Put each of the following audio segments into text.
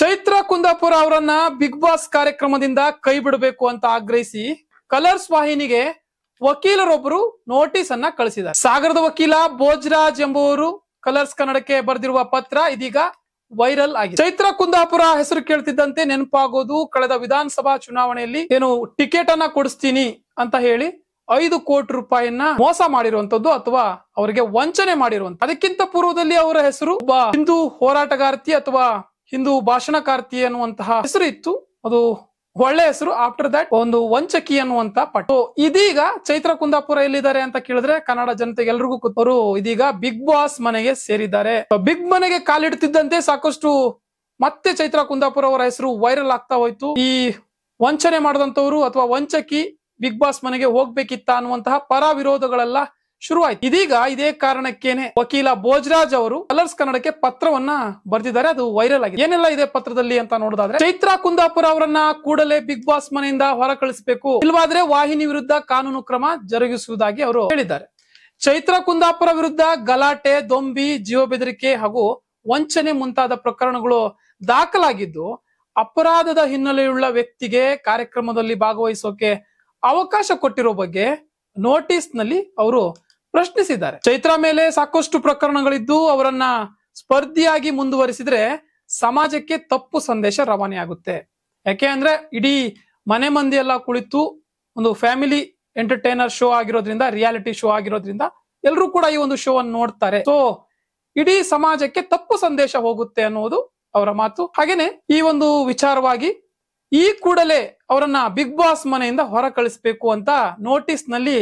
ಚೈತ್ರ ಕುಂದಾಪುರ ಅವರನ್ನ big boss ಕಾರ್ಯಕ್ರಮದಿಂದ ಕೈ ಬಿಡಬೇಕು ಅಂತ ಆಗ್ರಹಿಸಿ ಕಲರ್ಸ್ ವಾಹಿನಿಗೆ ವಕೀಲರೊಬ್ಬರು ನೋಟಿಸ್ ಅನ್ನ ಕಳಿಸಿದ್ದಾರೆ ಸಾಗರದ ವಕೀಲ ಭೋಜ್ರಾಜ್ ಎಂಬುವರು ಕಲರ್ಸ್ ಕನ್ನಡಕ್ಕೆ ಬರೆದಿರುವ ಪತ್ರ ಇದೀಗ ವೈರಲ್ ಆಗಿದೆ ಚೈತ್ರ ಕುಂದಾಪುರ ಹೆಸರು ಕೇಳ್ತಿದ್ದಂತೆ ನೆನಪಾಗೋದು ಕಳೆದ ವಿಧಾನಸಭಾ ಚುನಾವಣೆಯಲ್ಲಿ ಏನು ಟಿಕೆಟ್ ಅನ್ನ ಕೊಡಿಸ್ತೀನಿ ಅಂತ ಹೇಳಿ ಐದು ಕೋಟಿ ರೂಪಾಯಿಯನ್ನ ಮೋಸ ಮಾಡಿರುವಂತದ್ದು ಅಥವಾ ಅವರಿಗೆ ವಂಚನೆ ಮಾಡಿರುವಂತ ಅದಕ್ಕಿಂತ ಪೂರ್ವದಲ್ಲಿ ಅವರ ಹೆಸರು ಹಿಂದೂ ಹೋರಾಟಗಾರ್ತಿ ಅಥವಾ ಹಿಂದೂ ಭಾಷಣಕಾರ್ತಿ ಅನ್ನುವಂತಹ ಹೆಸರು ಇತ್ತು ಅದು ಒಳ್ಳೆ ಹೆಸರು ಆಫ್ಟರ್ ದಟ್ ಒಂದು ವಂಚಕಿ ಅನ್ನುವಂತ ಪಟ್ಟು ಇದೀಗ ಚೈತ್ರ ಕುಂದಾಪುರ ಎಲ್ಲಿದ್ದಾರೆ ಅಂತ ಕೇಳಿದ್ರೆ ಕನ್ನಡ ಜನತೆಗೆ ಎಲ್ರಿಗೂ ಅವರು ಇದೀಗ ಬಿಗ್ ಬಾಸ್ ಮನೆಗೆ ಸೇರಿದ್ದಾರೆ ಬಿಗ್ ಮನೆಗೆ ಕಾಲಿಡ್ತಿದ್ದಂತೆ ಸಾಕಷ್ಟು ಮತ್ತೆ ಚೈತ್ರ ಕುಂದಾಪುರ ಅವರ ಹೆಸರು ವೈರಲ್ ಆಗ್ತಾ ಹೋಯ್ತು ಈ ವಂಚನೆ ಮಾಡಿದಂತವರು ಅಥವಾ ವಂಚಕಿ ಬಿಗ್ ಬಾಸ್ ಮನೆಗೆ ಹೋಗ್ಬೇಕಿತ್ತ ಅನ್ನುವಂತಹ ಪರ ವಿರೋಧಗಳೆಲ್ಲ ಶುರುವಾಯಿತು ಇದೀಗ ಇದೇ ಕಾರಣಕ್ಕೇನೆ ವಕೀಲ ಭೋಜರಾಜ್ ಅವರು ಕಲರ್ಸ್ ಕನ್ನಡಕ್ಕೆ ಪತ್ರವನ್ನ ಬರೆದಿದ್ದಾರೆ ಅದು ವೈರಲ್ ಆಗಿದೆ ಏನೆಲ್ಲ ಇದೆ ಪತ್ರದಲ್ಲಿ ಅಂತ ನೋಡೋದಾದ್ರೆ ಚೈತ್ರಾ ಕುಂದಾಪುರ ಅವರನ್ನ ಕೂಡಲೇ ಬಿಗ್ ಬಾಸ್ ಮನೆಯಿಂದ ಹೊರ ಕಳಿಸಬೇಕು ಇಲ್ವಾದ್ರೆ ವಾಹಿನಿ ವಿರುದ್ಧ ಕಾನೂನು ಕ್ರಮ ಜರುಗಿಸುವುದಾಗಿ ಅವರು ಹೇಳಿದ್ದಾರೆ ಚೈತ್ರ ಕುಂದಾಪುರ ವಿರುದ್ಧ ಗಲಾಟೆ ದೊಂಬಿ ಜೀವ ಬೆದರಿಕೆ ಹಾಗೂ ವಂಚನೆ ಮುಂತಾದ ಪ್ರಕರಣಗಳು ದಾಖಲಾಗಿದ್ದು ಅಪರಾಧದ ಹಿನ್ನೆಲೆಯುಳ್ಳ ವ್ಯಕ್ತಿಗೆ ಕಾರ್ಯಕ್ರಮದಲ್ಲಿ ಭಾಗವಹಿಸೋಕೆ ಅವಕಾಶ ಕೊಟ್ಟಿರೋ ಬಗ್ಗೆ ನೋಟಿಸ್ ನಲ್ಲಿ ಅವರು ಪ್ರಶ್ನಿಸಿದ್ದಾರೆ ಚೈತ್ರ ಮೇಲೆ ಸಾಕಷ್ಟು ಪ್ರಕರಣಗಳಿದ್ದು ಅವರನ್ನ ಸ್ಪರ್ಧಿಯಾಗಿ ಮುಂದುವರಿಸಿದ್ರೆ ಸಮಾಜಕ್ಕೆ ತಪ್ಪು ಸಂದೇಶ ಆಗುತ್ತೆ ಯಾಕೆ ಅಂದ್ರೆ ಇಡೀ ಮನೆ ಮಂದಿ ಎಲ್ಲ ಕುಳಿತು ಒಂದು ಫ್ಯಾಮಿಲಿ ಎಂಟರ್ಟೈನರ್ ಶೋ ಆಗಿರೋದ್ರಿಂದ ರಿಯಾಲಿಟಿ ಶೋ ಆಗಿರೋದ್ರಿಂದ ಎಲ್ಲರೂ ಕೂಡ ಈ ಒಂದು ಶೋ ಅನ್ನು ನೋಡ್ತಾರೆ ಸೊ ಇಡೀ ಸಮಾಜಕ್ಕೆ ತಪ್ಪು ಸಂದೇಶ ಹೋಗುತ್ತೆ ಅನ್ನೋದು ಅವರ ಮಾತು ಹಾಗೇನೆ ಈ ಒಂದು ವಿಚಾರವಾಗಿ ಈ ಕೂಡಲೇ ಅವರನ್ನ ಬಿಗ್ ಬಾಸ್ ಮನೆಯಿಂದ ಹೊರ ಕಳಿಸ್ಬೇಕು ಅಂತ ನೋಟಿಸ್ ನಲ್ಲಿ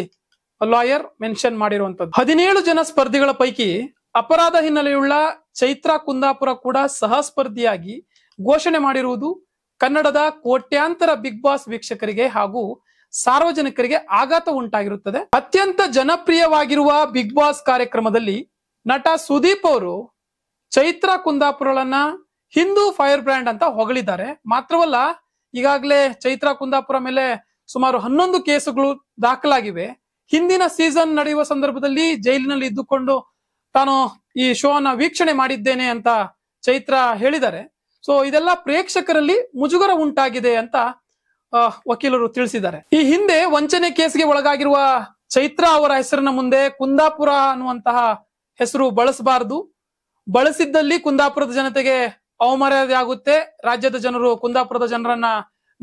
ಲಾಯರ್ ಮೆನ್ಷನ್ ಮಾಡಿರುವಂತದ್ದು ಹದಿನೇಳು ಜನ ಸ್ಪರ್ಧಿಗಳ ಪೈಕಿ ಅಪರಾಧ ಹಿನ್ನೆಲೆಯುಳ್ಳ ಚೈತ್ರಾ ಕುಂದಾಪುರ ಕೂಡ ಸಹಸ್ಪರ್ಧಿಯಾಗಿ ಘೋಷಣೆ ಮಾಡಿರುವುದು ಕನ್ನಡದ ಕೋಟ್ಯಾಂತರ ಬಿಗ್ ಬಾಸ್ ವೀಕ್ಷಕರಿಗೆ ಹಾಗೂ ಸಾರ್ವಜನಿಕರಿಗೆ ಆಘಾತ ಉಂಟಾಗಿರುತ್ತದೆ ಅತ್ಯಂತ ಜನಪ್ರಿಯವಾಗಿರುವ ಬಿಗ್ ಬಾಸ್ ಕಾರ್ಯಕ್ರಮದಲ್ಲಿ ನಟ ಸುದೀಪ್ ಅವರು ಚೈತ್ರಾ ಕುಂದಾಪುರಗಳನ್ನ ಹಿಂದೂ ಫೈರ್ ಬ್ರ್ಯಾಂಡ್ ಅಂತ ಹೊಗಳಿದ್ದಾರೆ ಮಾತ್ರವಲ್ಲ ಈಗಾಗಲೇ ಚೈತ್ರಾ ಕುಂದಾಪುರ ಮೇಲೆ ಸುಮಾರು ಹನ್ನೊಂದು ಕೇಸುಗಳು ದಾಖಲಾಗಿವೆ ಹಿಂದಿನ ಸೀಸನ್ ನಡೆಯುವ ಸಂದರ್ಭದಲ್ಲಿ ಜೈಲಿನಲ್ಲಿ ಇದ್ದುಕೊಂಡು ತಾನು ಈ ಶೋ ಅನ್ನ ವೀಕ್ಷಣೆ ಮಾಡಿದ್ದೇನೆ ಅಂತ ಚೈತ್ರ ಹೇಳಿದ್ದಾರೆ ಸೊ ಇದೆಲ್ಲ ಪ್ರೇಕ್ಷಕರಲ್ಲಿ ಮುಜುಗರ ಉಂಟಾಗಿದೆ ಅಂತ ವಕೀಲರು ತಿಳಿಸಿದ್ದಾರೆ ಈ ಹಿಂದೆ ವಂಚನೆ ಕೇಸ್ಗೆ ಒಳಗಾಗಿರುವ ಚೈತ್ರ ಅವರ ಹೆಸರಿನ ಮುಂದೆ ಕುಂದಾಪುರ ಅನ್ನುವಂತಹ ಹೆಸರು ಬಳಸಬಾರದು ಬಳಸಿದ್ದಲ್ಲಿ ಕುಂದಾಪುರದ ಜನತೆಗೆ ಅವಮರ್ಯಾದೆ ಆಗುತ್ತೆ ರಾಜ್ಯದ ಜನರು ಕುಂದಾಪುರದ ಜನರನ್ನ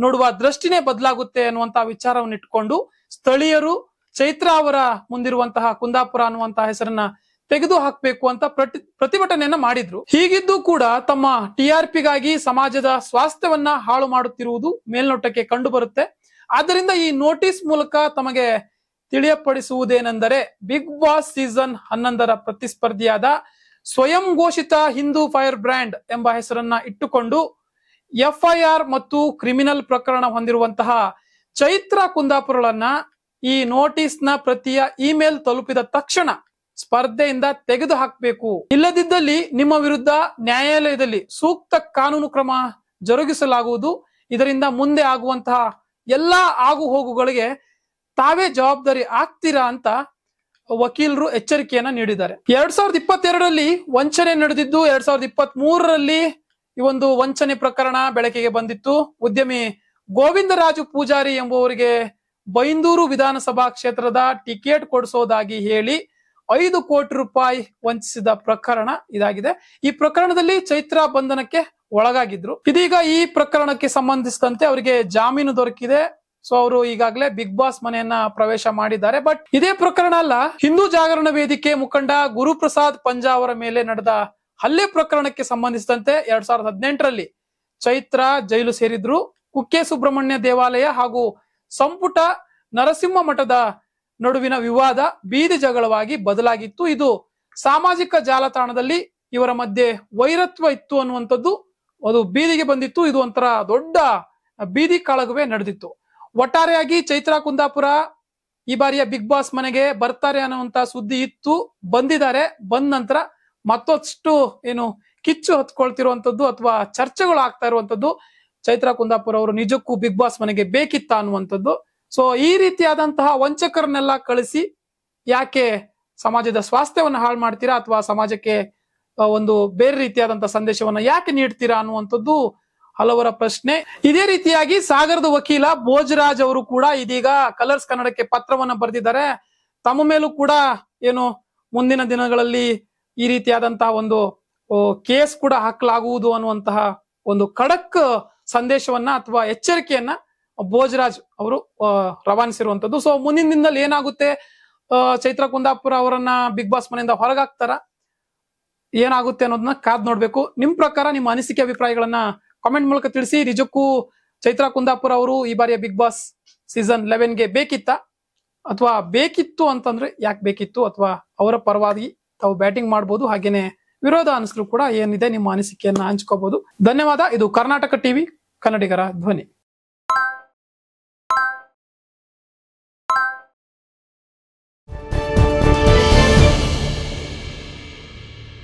ನೋಡುವ ದೃಷ್ಟಿನೇ ಬದಲಾಗುತ್ತೆ ಅನ್ನುವಂತಹ ವಿಚಾರವನ್ನು ಇಟ್ಟುಕೊಂಡು ಸ್ಥಳೀಯರು ಚೈತ್ರ ಅವರ ಮುಂದಿರುವಂತಹ ಕುಂದಾಪುರ ಅನ್ನುವಂತಹ ಹೆಸರನ್ನ ತೆಗೆದು ಹಾಕಬೇಕು ಅಂತ ಪ್ರತಿ ಪ್ರತಿಭಟನೆಯನ್ನ ಮಾಡಿದ್ರು ಹೀಗಿದ್ದು ಕೂಡ ತಮ್ಮ ಟಿ ಆರ್ ಪಿಗಾಗಿ ಸಮಾಜದ ಸ್ವಾಸ್ಥ್ಯವನ್ನ ಹಾಳು ಮಾಡುತ್ತಿರುವುದು ಮೇಲ್ನೋಟಕ್ಕೆ ಕಂಡು ಬರುತ್ತೆ ಆದ್ದರಿಂದ ಈ ನೋಟಿಸ್ ಮೂಲಕ ತಮಗೆ ತಿಳಿಯಪಡಿಸುವುದೇನೆಂದರೆ ಬಿಗ್ ಬಾಸ್ ಸೀಸನ್ ಹನ್ನೊಂದರ ಪ್ರತಿಸ್ಪರ್ಧಿಯಾದ ಸ್ವಯಂ ಘೋಷಿತ ಹಿಂದೂ ಫೈರ್ ಬ್ರ್ಯಾಂಡ್ ಎಂಬ ಹೆಸರನ್ನ ಇಟ್ಟುಕೊಂಡು ಎಫ್ಐಆರ್ ಮತ್ತು ಕ್ರಿಮಿನಲ್ ಪ್ರಕರಣ ಹೊಂದಿರುವಂತಹ ಚೈತ್ರ ಕುಂದಾಪುರಗಳನ್ನ ಈ ನೋಟಿಸ್ ನ ಪ್ರತಿಯ ಇಮೇಲ್ ತಲುಪಿದ ತಕ್ಷಣ ಸ್ಪರ್ಧೆಯಿಂದ ತೆಗೆದು ಹಾಕಬೇಕು ಇಲ್ಲದಿದ್ದಲ್ಲಿ ನಿಮ್ಮ ವಿರುದ್ಧ ನ್ಯಾಯಾಲಯದಲ್ಲಿ ಸೂಕ್ತ ಕಾನೂನು ಕ್ರಮ ಜರುಗಿಸಲಾಗುವುದು ಇದರಿಂದ ಮುಂದೆ ಆಗುವಂತಹ ಎಲ್ಲಾ ಆಗು ಹೋಗುಗಳಿಗೆ ತಾವೇ ಜವಾಬ್ದಾರಿ ಆಗ್ತೀರಾ ಅಂತ ವಕೀಲರು ಎಚ್ಚರಿಕೆಯನ್ನ ನೀಡಿದ್ದಾರೆ ಎರಡ್ ಸಾವಿರದ ಇಪ್ಪತ್ತೆರಡರಲ್ಲಿ ವಂಚನೆ ನಡೆದಿದ್ದು ಎರಡ್ ಸಾವಿರದ ಇಪ್ಪತ್ತ್ ಮೂರರಲ್ಲಿ ಈ ಒಂದು ವಂಚನೆ ಪ್ರಕರಣ ಬೆಳಕಿಗೆ ಬಂದಿತ್ತು ಉದ್ಯಮಿ ಗೋವಿಂದರಾಜು ಪೂಜಾರಿ ಎಂಬುವರಿಗೆ ಬೈಂದೂರು ವಿಧಾನಸಭಾ ಕ್ಷೇತ್ರದ ಟಿಕೆಟ್ ಕೊಡಿಸೋದಾಗಿ ಹೇಳಿ ಐದು ಕೋಟಿ ರೂಪಾಯಿ ವಂಚಿಸಿದ ಪ್ರಕರಣ ಇದಾಗಿದೆ ಈ ಪ್ರಕರಣದಲ್ಲಿ ಚೈತ್ರಾ ಬಂಧನಕ್ಕೆ ಒಳಗಾಗಿದ್ರು ಇದೀಗ ಈ ಪ್ರಕರಣಕ್ಕೆ ಸಂಬಂಧಿಸಿದಂತೆ ಅವರಿಗೆ ಜಾಮೀನು ದೊರಕಿದೆ ಸೊ ಅವರು ಈಗಾಗಲೇ ಬಿಗ್ ಬಾಸ್ ಮನೆಯನ್ನ ಪ್ರವೇಶ ಮಾಡಿದ್ದಾರೆ ಬಟ್ ಇದೇ ಪ್ರಕರಣ ಅಲ್ಲ ಹಿಂದೂ ಜಾಗರಣ ವೇದಿಕೆ ಮುಖಂಡ ಗುರುಪ್ರಸಾದ್ ಪಂಜಾ ಅವರ ಮೇಲೆ ನಡೆದ ಹಲ್ಲೆ ಪ್ರಕರಣಕ್ಕೆ ಸಂಬಂಧಿಸಿದಂತೆ ಎರಡ್ ಸಾವಿರದ ಹದಿನೆಂಟರಲ್ಲಿ ಚೈತ್ರ ಜೈಲು ಸೇರಿದ್ರು ಕುಕ್ಕೆ ಸುಬ್ರಹ್ಮಣ್ಯ ದೇವಾಲಯ ಹಾಗೂ ಸಂಪುಟ ನರಸಿಂಹ ಮಠದ ನಡುವಿನ ವಿವಾದ ಬೀದಿ ಜಗಳವಾಗಿ ಬದಲಾಗಿತ್ತು ಇದು ಸಾಮಾಜಿಕ ಜಾಲತಾಣದಲ್ಲಿ ಇವರ ಮಧ್ಯೆ ವೈರತ್ವ ಇತ್ತು ಅನ್ನುವಂಥದ್ದು ಅದು ಬೀದಿಗೆ ಬಂದಿತ್ತು ಇದು ಒಂಥರ ದೊಡ್ಡ ಬೀದಿ ಕಾಳಗವೇ ನಡೆದಿತ್ತು ಒಟ್ಟಾರೆಯಾಗಿ ಚೈತ್ರಾ ಕುಂದಾಪುರ ಈ ಬಾರಿಯ ಬಿಗ್ ಬಾಸ್ ಮನೆಗೆ ಬರ್ತಾರೆ ಅನ್ನುವಂತ ಸುದ್ದಿ ಇತ್ತು ಬಂದಿದ್ದಾರೆ ಬಂದ ನಂತರ ಮತ್ತಷ್ಟು ಏನು ಕಿಚ್ಚು ಹತ್ಕೊಳ್ತಿರುವಂಥದ್ದು ಅಥವಾ ಚರ್ಚೆಗಳು ಆಗ್ತಾ ಇರುವಂಥದ್ದು ಚೈತ್ರ ಕುಂದಾಪುರ ಅವರು ನಿಜಕ್ಕೂ ಬಿಗ್ ಬಾಸ್ ಮನೆಗೆ ಬೇಕಿತ್ತ ಅನ್ನುವಂಥದ್ದು ಸೊ ಈ ರೀತಿಯಾದಂತಹ ವಂಚಕರನ್ನೆಲ್ಲ ಕಳಿಸಿ ಯಾಕೆ ಸಮಾಜದ ಸ್ವಾಸ್ಥ್ಯವನ್ನು ಹಾಳು ಮಾಡ್ತೀರಾ ಅಥವಾ ಸಮಾಜಕ್ಕೆ ಒಂದು ಬೇರೆ ರೀತಿಯಾದಂತಹ ಸಂದೇಶವನ್ನ ಯಾಕೆ ನೀಡ್ತೀರಾ ಅನ್ನುವಂಥದ್ದು ಹಲವರ ಪ್ರಶ್ನೆ ಇದೇ ರೀತಿಯಾಗಿ ಸಾಗರದ ವಕೀಲ ಭೋಜರಾಜ್ ಅವರು ಕೂಡ ಇದೀಗ ಕಲರ್ಸ್ ಕನ್ನಡಕ್ಕೆ ಪತ್ರವನ್ನ ಬರೆದಿದ್ದಾರೆ ತಮ್ಮ ಮೇಲೂ ಕೂಡ ಏನು ಮುಂದಿನ ದಿನಗಳಲ್ಲಿ ಈ ರೀತಿಯಾದಂತಹ ಒಂದು ಕೇಸ್ ಕೂಡ ಹಾಕಲಾಗುವುದು ಅನ್ನುವಂತಹ ಒಂದು ಖಡಕ್ ಸಂದೇಶವನ್ನ ಅಥವಾ ಎಚ್ಚರಿಕೆಯನ್ನ ಭೋಜರಾಜ್ ಅವರು ರವಾನಿಸಿರುವಂತದ್ದು ಸೊ ಮುಂದಿನ ದಿನದಲ್ಲಿ ಏನಾಗುತ್ತೆ ಚೈತ್ರ ಕುಂದಾಪುರ ಅವರನ್ನ ಬಿಗ್ ಬಾಸ್ ಮನೆಯಿಂದ ಹೊರಗಾಕ್ತಾರ ಏನಾಗುತ್ತೆ ಅನ್ನೋದನ್ನ ಕಾದ್ ನೋಡ್ಬೇಕು ನಿಮ್ ಪ್ರಕಾರ ನಿಮ್ಮ ಅನಿಸಿಕೆ ಅಭಿಪ್ರಾಯಗಳನ್ನ ಕಾಮೆಂಟ್ ಮೂಲಕ ತಿಳಿಸಿ ನಿಜಕ್ಕೂ ಚೈತ್ರ ಕುಂದಾಪುರ ಅವರು ಈ ಬಾರಿಯ ಬಿಗ್ ಬಾಸ್ ಸೀಸನ್ ಗೆ ಬೇಕಿತ್ತ ಅಥವಾ ಬೇಕಿತ್ತು ಅಂತಂದ್ರೆ ಯಾಕೆ ಬೇಕಿತ್ತು ಅಥವಾ ಅವರ ಪರವಾಗಿ ತಾವು ಬ್ಯಾಟಿಂಗ್ ಮಾಡ್ಬೋದು ಹಾಗೇನೆ ವಿರೋಧ ಅನಿಸ್ಲು ಕೂಡ ಏನಿದೆ ನಿಮ್ಮ ಅನಿಸಿಕೆಯನ್ನ ಹಂಚ್ಕೋಬಹುದು ಧನ್ಯವಾದ ಇದು ಕರ್ನಾಟಕ ಟಿವಿ ಕನ್ನಡಿಗರ ಧ್ವನಿ